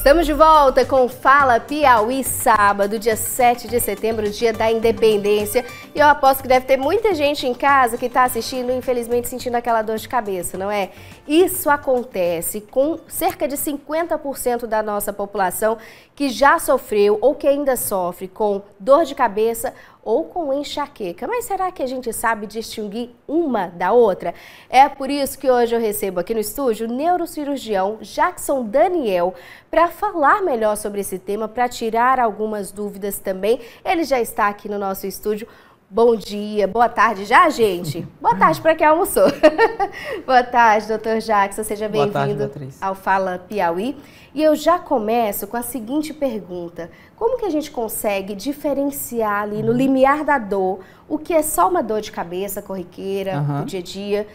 Estamos de volta com Fala Piauí sábado, dia 7 de setembro, dia da independência. E eu aposto que deve ter muita gente em casa que está assistindo, infelizmente sentindo aquela dor de cabeça, não é? Isso acontece com cerca de 50% da nossa população que já sofreu ou que ainda sofre com dor de cabeça ou com enxaqueca. Mas será que a gente sabe distinguir uma da outra? É por isso que hoje eu recebo aqui no estúdio o neurocirurgião Jackson Daniel para falar melhor sobre esse tema, para tirar algumas dúvidas também. Ele já está aqui no nosso estúdio. Bom dia, boa tarde já, gente. Boa tarde para quem almoçou. boa tarde, doutor Jackson. Seja bem-vindo ao Fala Piauí. E eu já começo com a seguinte pergunta: Como que a gente consegue diferenciar ali no uhum. limiar da dor o que é só uma dor de cabeça corriqueira, uhum. do dia a dia,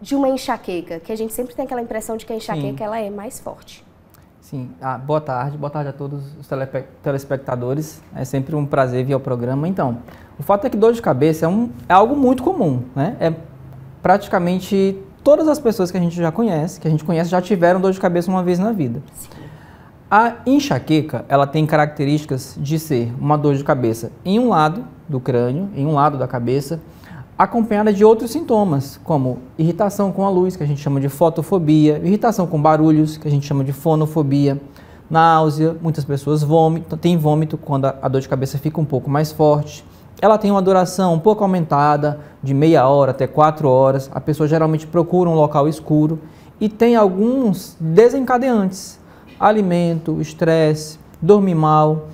de uma enxaqueca? Que a gente sempre tem aquela impressão de que a enxaqueca ela é mais forte. Sim, ah, boa tarde, boa tarde a todos os telespectadores. É sempre um prazer vir ao programa. Então, o fato é que dor de cabeça é, um, é algo muito comum, né? É praticamente todas as pessoas que a gente já conhece, que a gente conhece, já tiveram dor de cabeça uma vez na vida. Sim. A enxaqueca, ela tem características de ser uma dor de cabeça em um lado do crânio, em um lado da cabeça, acompanhada de outros sintomas, como irritação com a luz, que a gente chama de fotofobia, irritação com barulhos, que a gente chama de fonofobia, náusea, muitas pessoas vômito, então tem vômito quando a dor de cabeça fica um pouco mais forte. Ela tem uma duração um pouco aumentada, de meia hora até quatro horas. A pessoa geralmente procura um local escuro e tem alguns desencadeantes: alimento, estresse, dormir mal,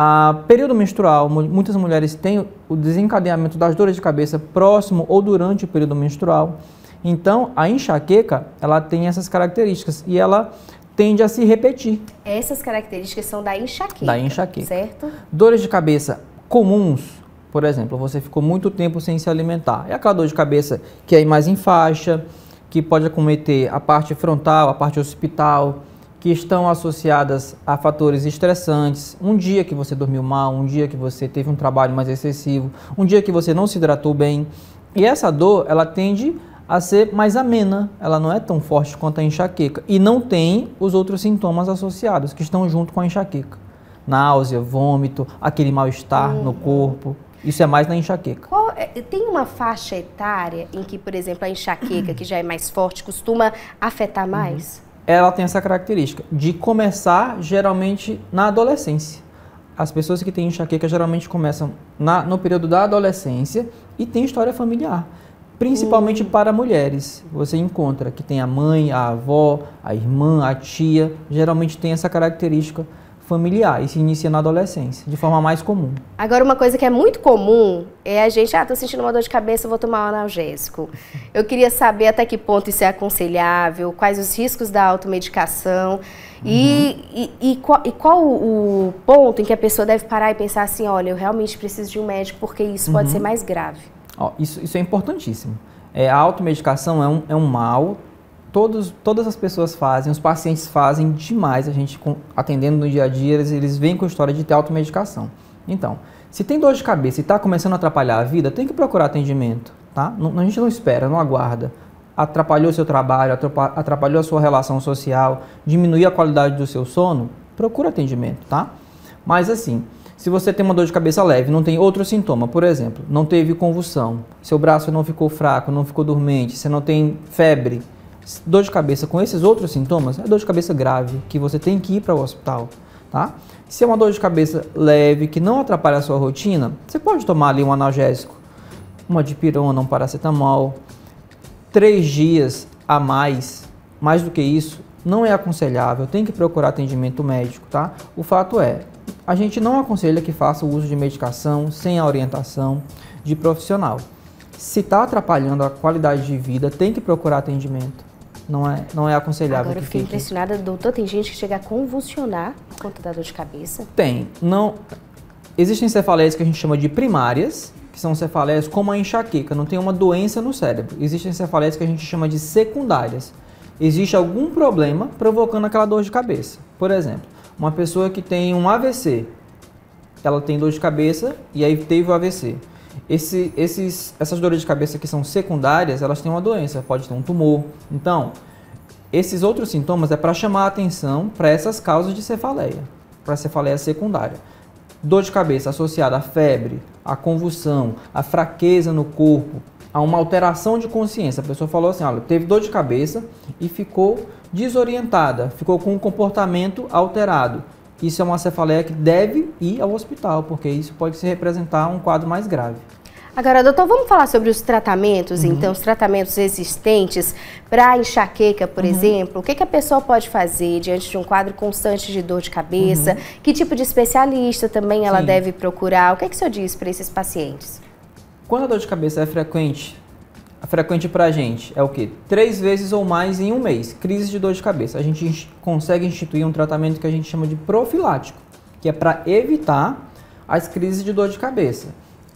a período menstrual, muitas mulheres têm o desencadeamento das dores de cabeça próximo ou durante o período menstrual. Então, a enxaqueca, ela tem essas características e ela tende a se repetir. Essas características são da enxaqueca. Da enxaqueca. Certo? Dores de cabeça comuns, por exemplo, você ficou muito tempo sem se alimentar. É aquela dor de cabeça que é mais em faixa, que pode acometer a parte frontal, a parte occipital, que estão associadas a fatores estressantes, um dia que você dormiu mal, um dia que você teve um trabalho mais excessivo, um dia que você não se hidratou bem. E essa dor, ela tende a ser mais amena, ela não é tão forte quanto a enxaqueca e não tem os outros sintomas associados que estão junto com a enxaqueca. Náusea, vômito, aquele mal-estar uhum. no corpo. Isso é mais na enxaqueca. Qual, é, tem uma faixa etária em que, por exemplo, a enxaqueca, que já é mais forte, costuma afetar mais? Uhum ela tem essa característica de começar geralmente na adolescência. As pessoas que têm enxaqueca geralmente começam na, no período da adolescência e tem história familiar, principalmente hum. para mulheres. Você encontra que tem a mãe, a avó, a irmã, a tia, geralmente tem essa característica familiar e se inicia na adolescência, de forma mais comum. Agora, uma coisa que é muito comum é a gente, ah, tô sentindo uma dor de cabeça, vou tomar um analgésico. Eu queria saber até que ponto isso é aconselhável, quais os riscos da automedicação uhum. e, e, e, qual, e, qual, o ponto em que a pessoa deve parar e pensar assim, olha, eu realmente preciso de um médico porque isso uhum. pode ser mais grave. Ó, isso, isso é importantíssimo. É, a automedicação é um, é um mal todos, todas as pessoas fazem, os pacientes fazem demais, a gente atendendo no dia a dia, eles, eles vêm com história de ter automedicação. Então, se tem dor de cabeça e está começando a atrapalhar a vida, tem que procurar atendimento, tá? Não, a gente não espera, não aguarda. Atrapalhou seu trabalho, atrapalhou a sua relação social, diminuiu a qualidade do seu sono, procura atendimento, tá? Mas assim, se você tem uma dor de cabeça leve, não tem outro sintoma, por exemplo, não teve convulsão, seu braço não ficou fraco, não ficou dormente, você não tem febre, dor de cabeça com esses outros sintomas, é dor de cabeça grave, que você tem que ir para o hospital, tá? Se é uma dor de cabeça leve, que não atrapalha a sua rotina, você pode tomar ali um analgésico, uma dipirona, um paracetamol. Três dias a mais, mais do que isso, não é aconselhável, tem que procurar atendimento médico, tá? O fato é, a gente não aconselha que faça o uso de medicação sem a orientação de profissional. Se está atrapalhando a qualidade de vida, tem que procurar atendimento não é, não é aconselhável. Agora eu fiquei fique. impressionada, doutor, tem gente que chega a convulsionar por conta da dor de cabeça? Tem. Não, existem cefaleias que a gente chama de primárias, que são cefaleias como a enxaqueca, não tem uma doença no cérebro. Existem cefaleias que a gente chama de secundárias. Existe algum problema provocando aquela dor de cabeça. Por exemplo, uma pessoa que tem um AVC, ela tem dor de cabeça e aí teve o AVC. Esse, esses, essas dores de cabeça que são secundárias, elas têm uma doença, pode ter um tumor. Então, esses outros sintomas é para chamar a atenção para essas causas de cefaleia, para cefaleia secundária. Dor de cabeça associada à febre, à convulsão, à fraqueza no corpo, a uma alteração de consciência. A pessoa falou assim: olha, teve dor de cabeça e ficou desorientada, ficou com um comportamento alterado. Isso é uma cefaleia que deve ir ao hospital, porque isso pode se representar um quadro mais grave. Agora, doutor, vamos falar sobre os tratamentos, uhum. então, os tratamentos existentes para enxaqueca, por uhum. exemplo. O que, que, a pessoa pode fazer diante de um quadro constante de dor de cabeça? Uhum. Que tipo de especialista também ela Sim. deve procurar? O que, é que o senhor diz para esses pacientes? Quando a dor de cabeça é frequente, a é frequente para a gente é o quê? Três vezes ou mais em um mês, crise de dor de cabeça. A gente consegue instituir um tratamento que a gente chama de profilático, que é para evitar as crises de dor de cabeça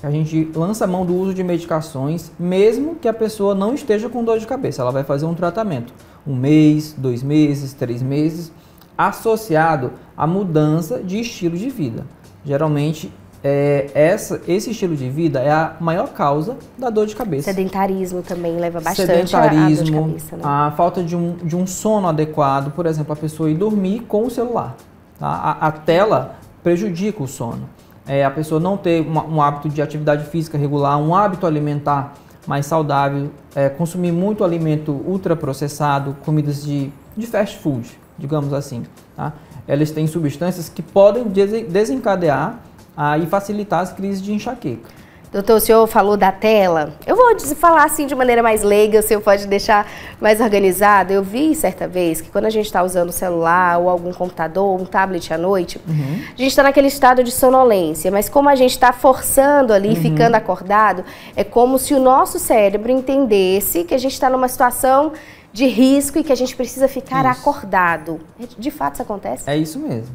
a gente lança a mão do uso de medicações, mesmo que a pessoa não esteja com dor de cabeça. Ela vai fazer um tratamento, um mês, dois meses, três meses, associado à mudança de estilo de vida. Geralmente, é, essa, esse estilo de vida é a maior causa da dor de cabeça. Sedentarismo também leva bastante a dor de cabeça. Né? A falta de um, de um sono adequado, por exemplo, a pessoa ir dormir com o celular. Tá? A, a tela prejudica o sono é, a pessoa não ter uma, um hábito de atividade física regular, um hábito alimentar mais saudável, é, consumir muito alimento ultraprocessado, comidas de, de fast food, digamos assim. Tá? Elas têm substâncias que podem desencadear ah, e facilitar as crises de enxaqueca. Doutor, o senhor falou da tela. Eu vou falar assim de maneira mais leiga, o senhor pode deixar mais organizado. Eu vi certa vez que quando a gente está usando o celular ou algum computador, um tablet à noite, uhum. a gente está naquele estado de sonolência. Mas como a gente está forçando ali, uhum. ficando acordado, é como se o nosso cérebro entendesse que a gente está numa situação de risco e que a gente precisa ficar isso. acordado. É, de fato, isso acontece? É isso mesmo.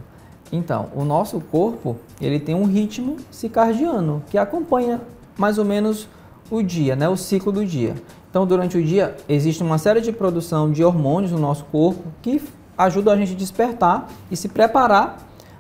Então, o nosso corpo ele tem um ritmo circadiano que acompanha mais ou menos o dia, né, o ciclo do dia. Então, durante o dia existe uma série de produção de hormônios no nosso corpo que ajudam a gente a despertar e se preparar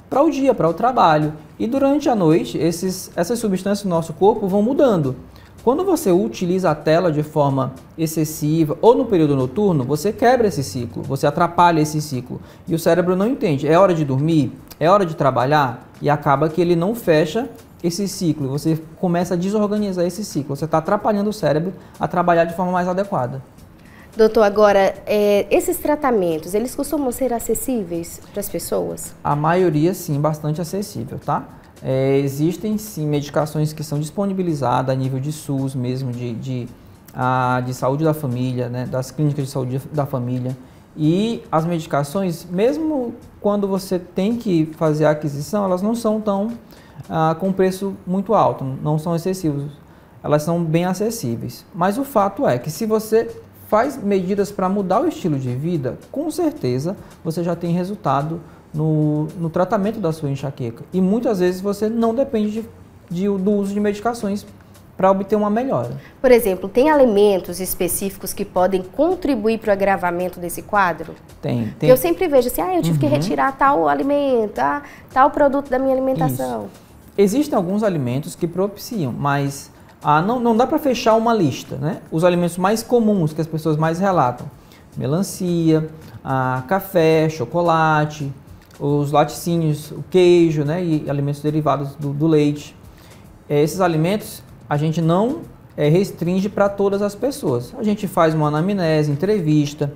para o dia, para o trabalho. E durante a noite, esses, essas substâncias do nosso corpo vão mudando. Quando você utiliza a tela de forma excessiva ou no período noturno, você quebra esse ciclo, você atrapalha esse ciclo. E o cérebro não entende. É hora de dormir? é hora de trabalhar e acaba que ele não fecha esse ciclo, você começa a desorganizar esse ciclo, você está atrapalhando o cérebro a trabalhar de forma mais adequada. Doutor, agora, é, esses tratamentos, eles costumam ser acessíveis para as pessoas? A maioria, sim, bastante acessível, tá? É, existem, sim, medicações que são disponibilizadas a nível de SUS mesmo, de, de, a, ah, de saúde da família, né, das clínicas de saúde da família. E as medicações, mesmo quando você tem que fazer a aquisição, elas não são tão ah, com preço muito alto, não são excessivos. Elas são bem acessíveis. Mas o fato é que se você faz medidas para mudar o estilo de vida, com certeza você já tem resultado no, no tratamento da sua enxaqueca. E muitas vezes você não depende de, de, do uso de medicações para obter uma melhora. Por exemplo, tem alimentos específicos que podem contribuir para o agravamento desse quadro? Tem. tem. Eu sempre vejo assim, ah, eu tive uhum. que retirar tal alimento, ah, tal produto da minha alimentação. Isso. Existem alguns alimentos que propiciam, mas ah, não, não dá para fechar uma lista, né? Os alimentos mais comuns que as pessoas mais relatam, melancia, ah, café, chocolate, os laticínios, o queijo, né? E alimentos derivados do, do leite. esses alimentos a gente não é, restringe para todas as pessoas. A gente faz uma anamnese, entrevista,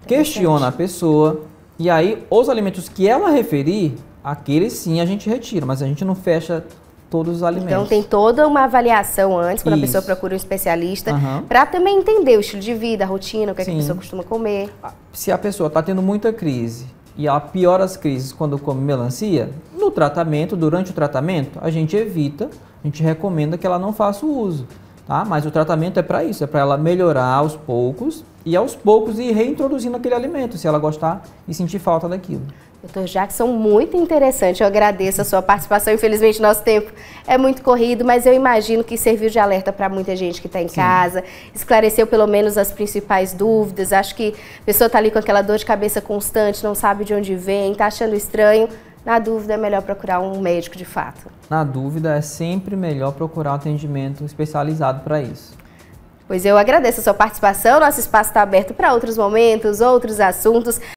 tá questiona a pessoa e aí os alimentos que ela referir, aqueles sim a gente retira, mas a gente não fecha todos os alimentos. Então tem toda uma avaliação antes, quando Isso. a pessoa procura um especialista, uhum. para também entender o estilo de vida, a rotina, o que, é que a pessoa costuma comer. Se a pessoa está tendo muita crise e ela piora as crises quando come melancia, no tratamento, durante o tratamento, a gente evita a gente recomenda que ela não faça o uso. Tá? Mas o tratamento é para isso, é para ela melhorar aos poucos e aos poucos ir reintroduzindo aquele alimento, se ela gostar e sentir falta daquilo. Doutor Jackson, muito interessante. Eu agradeço a sua participação. Infelizmente, nosso tempo é muito corrido, mas eu imagino que serviu de alerta para muita gente que está em Sim. casa, esclareceu pelo menos as principais dúvidas. Acho que a pessoa está ali com aquela dor de cabeça constante, não sabe de onde vem, está achando estranho. Na dúvida, é melhor procurar um médico de fato. Na dúvida, é sempre melhor procurar um atendimento especializado para isso. Pois eu agradeço a sua participação. Nosso espaço está aberto para outros momentos, outros assuntos.